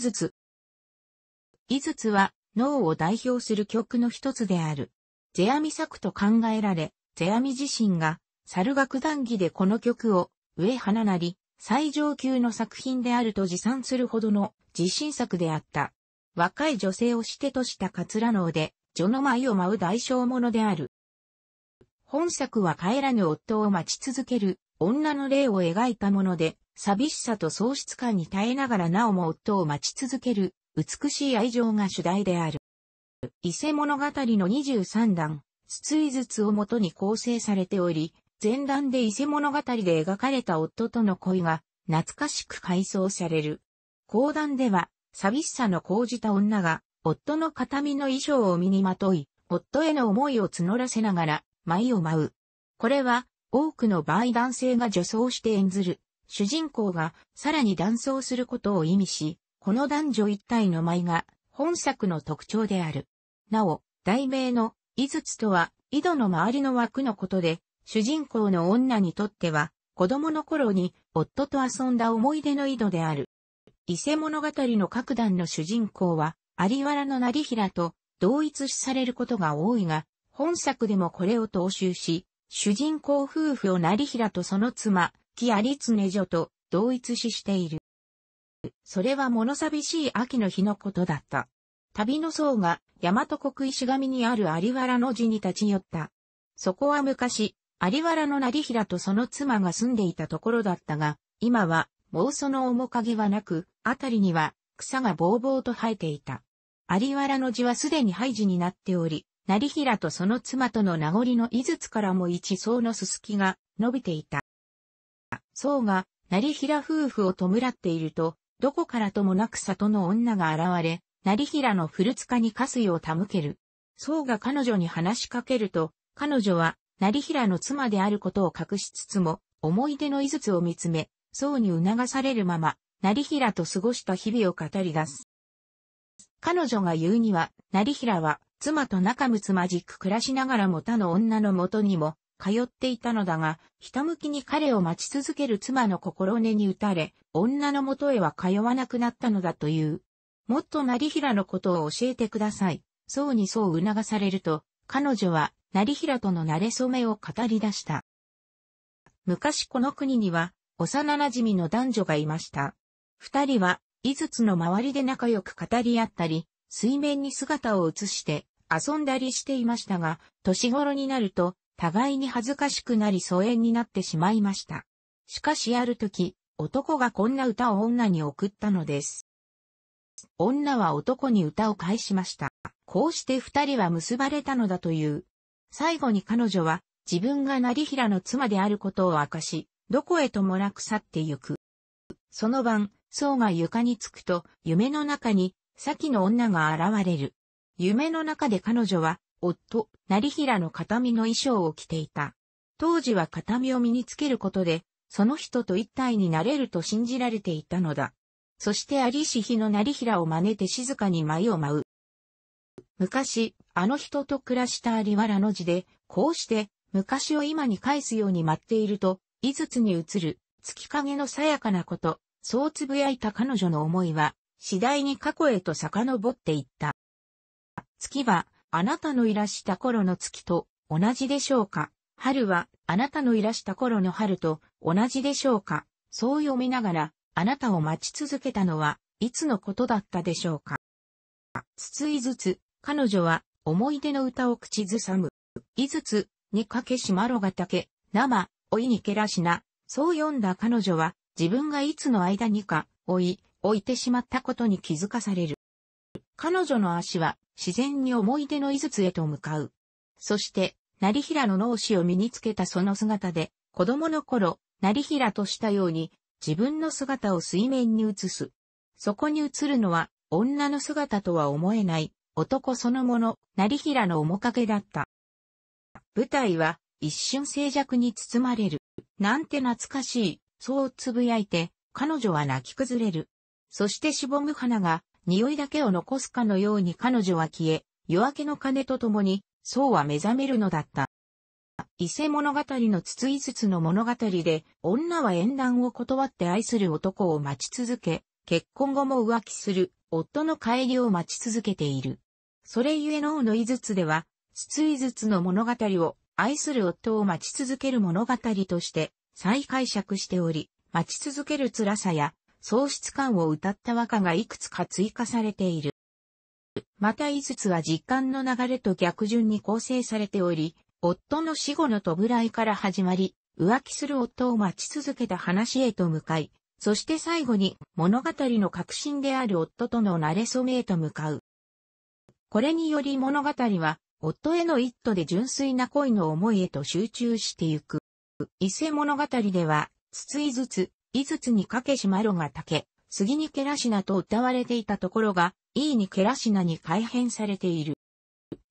井筒。井筒は脳を代表する曲の一つである。世阿弥作と考えられ、世阿弥自身が、猿楽談義でこの曲を、上花なり、最上級の作品であると自賛するほどの自信作であった。若い女性をしてとした桂脳で、女の舞を舞う代償者である。本作は帰らぬ夫を待ち続ける女の霊を描いたもので、寂しさと喪失感に耐えながらなおも夫を待ち続ける、美しい愛情が主題である。伊勢物語の23段、筒井筒をもとに構成されており、前段で伊勢物語で描かれた夫との恋が、懐かしく回想される。後段では、寂しさの講じた女が、夫の形見の衣装を身にまとい、夫への思いを募らせながら、舞を舞う。これは、多くの場合男性が女装して演ずる、主人公がさらに断層することを意味し、この男女一体の舞が本作の特徴である。なお、題名の井筒とは井戸の周りの枠のことで、主人公の女にとっては、子供の頃に夫と遊んだ思い出の井戸である。伊勢物語の各段の主人公は、有原の成平と同一視されることが多いが、本作でもこれを踏襲し、主人公夫婦を成平とその妻、木有常女と同一視している。それは物寂しい秋の日のことだった。旅の僧が大和国石神にある有原の寺に立ち寄った。そこは昔、有原の成平とその妻が住んでいたところだったが、今はもうその面影はなく、あたりには草がぼうぼうと生えていた。有原の寺はすでに廃寺になっており、成平とその妻との名残の井筒からも一層のすすきが伸びていた。僧が、成平夫婦を弔っていると、どこからともなく里の女が現れ、成平の古塚にカスを手向ける。僧が彼女に話しかけると、彼女は、成平の妻であることを隠しつつも、思い出の遺術を見つめ、僧に促されるまま、成平と過ごした日々を語り出す。彼女が言うには、成平は、妻と仲睦まじく暮らしながらも他の女のもとにも、通っていたのだが、ひたむきに彼を待ち続ける妻の心根に打たれ、女の元へは通わなくなったのだという。もっと成平のことを教えてください。そうにそう促されると、彼女は成平との慣れそめを語り出した。昔この国には、幼馴染の男女がいました。二人は、井筒の周りで仲良く語り合ったり、水面に姿を映して遊んだりしていましたが、年頃になると、互いに恥ずかしくなり疎遠になってしまいました。しかしある時、男がこんな歌を女に送ったのです。女は男に歌を返しました。こうして二人は結ばれたのだという。最後に彼女は自分が成平の妻であることを明かし、どこへともなく去ってゆく。その晩、僧が床につくと、夢の中に、先の女が現れる。夢の中で彼女は、夫、成平の形見の衣装を着ていた。当時は形見を身につけることで、その人と一体になれると信じられていたのだ。そして有志日の成平を真似て静かに舞を舞う。昔、あの人と暮らした有原の字で、こうして、昔を今に返すように待っていると、井筒に移る、月影のさやかなこと、そうつぶやいた彼女の思いは、次第に過去へと遡っていった。月は、あなたのいらした頃の月と同じでしょうか春は、あなたのいらした頃の春と同じでしょうかそう読みながら、あなたを待ち続けたのは、いつのことだったでしょうかつついずつ、彼女は、思い出の歌を口ずさむ。いずつ、にかけしまろがたけ、生、おいにけらしな。そう読んだ彼女は、自分がいつの間にか、おい、置いてしまったことに気づかされる。彼女の足は自然に思い出の井筒へと向かう。そして、成平の脳死を身につけたその姿で、子供の頃、成平としたように、自分の姿を水面に映す。そこに映るのは、女の姿とは思えない、男そのもの、成平の面影だった。舞台は、一瞬静寂に包まれる。なんて懐かしい、そうつぶやいて、彼女は泣き崩れる。そしてしぼむ花が、匂いだけを残すかのように彼女は消え、夜明けの鐘と共に、そうは目覚めるのだった。伊勢物語の筒井筒の物語で、女は縁談を断って愛する男を待ち続け、結婚後も浮気する、夫の帰りを待ち続けている。それゆえの王の井筒では、筒井筒の物語を、愛する夫を待ち続ける物語として、再解釈しており、待ち続ける辛さや、喪失感を歌った和歌がいくつか追加されている。また5つは実感の流れと逆順に構成されており、夫の死後の弔いから始まり、浮気する夫を待ち続けた話へと向かい、そして最後に物語の核心である夫との馴れ初めへと向かう。これにより物語は、夫への一途で純粋な恋の思いへと集中してゆく。伊勢物語では、筒井ずつ、井筒にかけしまろが竹、杉にけらしなと歌われていたところが、いいにけらしなに改変されている。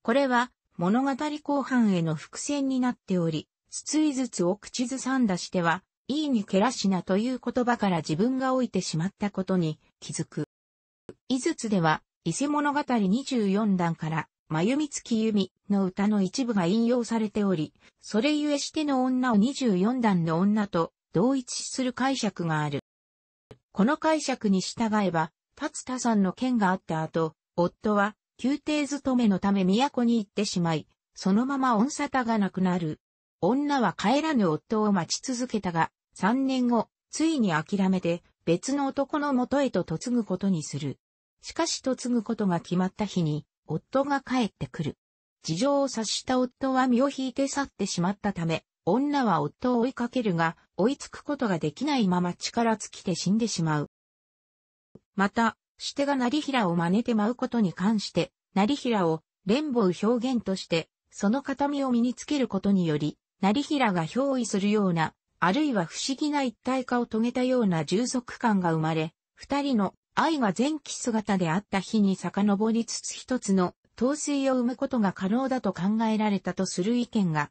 これは、物語後半への伏線になっており、筒井筒を口ずさんだしては、いいにけらしなという言葉から自分が老いてしまったことに気づく。井筒では、伊勢物語24段から、まゆみつきゆみの歌の一部が引用されており、それゆえしての女を24段の女と同一する解釈がある。この解釈に従えば、達田さんの件があった後、夫は宮廷勤めのため都に行ってしまい、そのまま恩沙汰がなくなる。女は帰らぬ夫を待ち続けたが、3年後、ついに諦めて別の男の元へと嫁ぐことにする。しかし嫁ぐことが決まった日に、夫が帰ってくる。事情を察した夫は身を引いて去ってしまったため、女は夫を追いかけるが、追いつくことができないまま力尽きて死んでしまう。また、シテが成平を真似て舞うことに関して、成平を連棒表現として、その形見を身につけることにより、成平が憑依するような、あるいは不思議な一体化を遂げたような従属感が生まれ、二人の愛が前期姿であった日に遡りつつ一つの陶水を生むことが可能だと考えられたとする意見が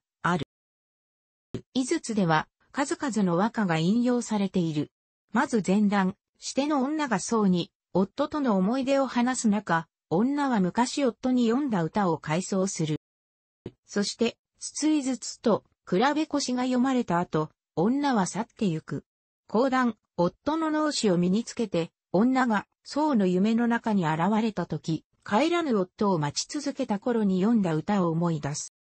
術では、数々の和歌が引用されている。まず前段、しての女がそうに、夫との思い出を話す中、女は昔夫に読んだ歌を回想する。そして、つついずつと、比べ腰が読まれた後、女は去ってゆく。後段、夫の脳死を身につけて、女が、僧の夢の中に現れた時、帰らぬ夫を待ち続けた頃に読んだ歌を思い出す。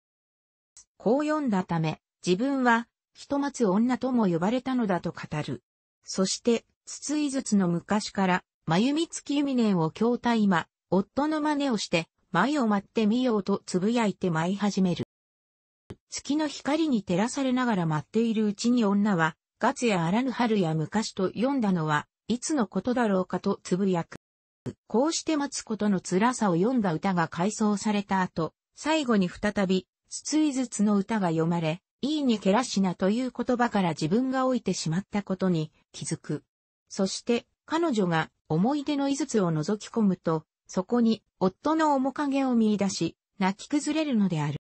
こう読んだため、自分は、ひとまつ女とも呼ばれたのだと語る。そして、筒井筒の昔から、真弓月弓年を筐体今、夫の真似をして、舞を舞ってみようと呟いて舞い始める。月の光に照らされながら舞っているうちに女は、ガツやあらぬ春や昔と読んだのは、いつのことだろうかと呟く。こうして待つことの辛さを読んだ歌が改装された後、最後に再び、筒井筒の歌が読まれ、いいにけらしなという言葉から自分が老いてしまったことに気づく。そして彼女が思い出の5つを覗き込むと、そこに夫の面影を見出し、泣き崩れるのである。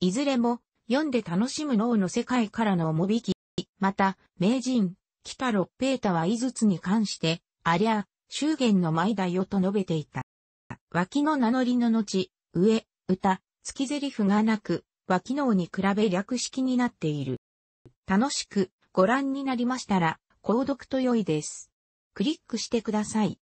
いずれも読んで楽しむ脳の世界からの重引き、また名人、北六平太は5つに関して、ありゃ、祝言の前だよと述べていた。脇の名乗りの後、上、歌、月台詞がなく、は機能に比べ略式になっている。楽しくご覧になりましたら、購読と良いです。クリックしてください。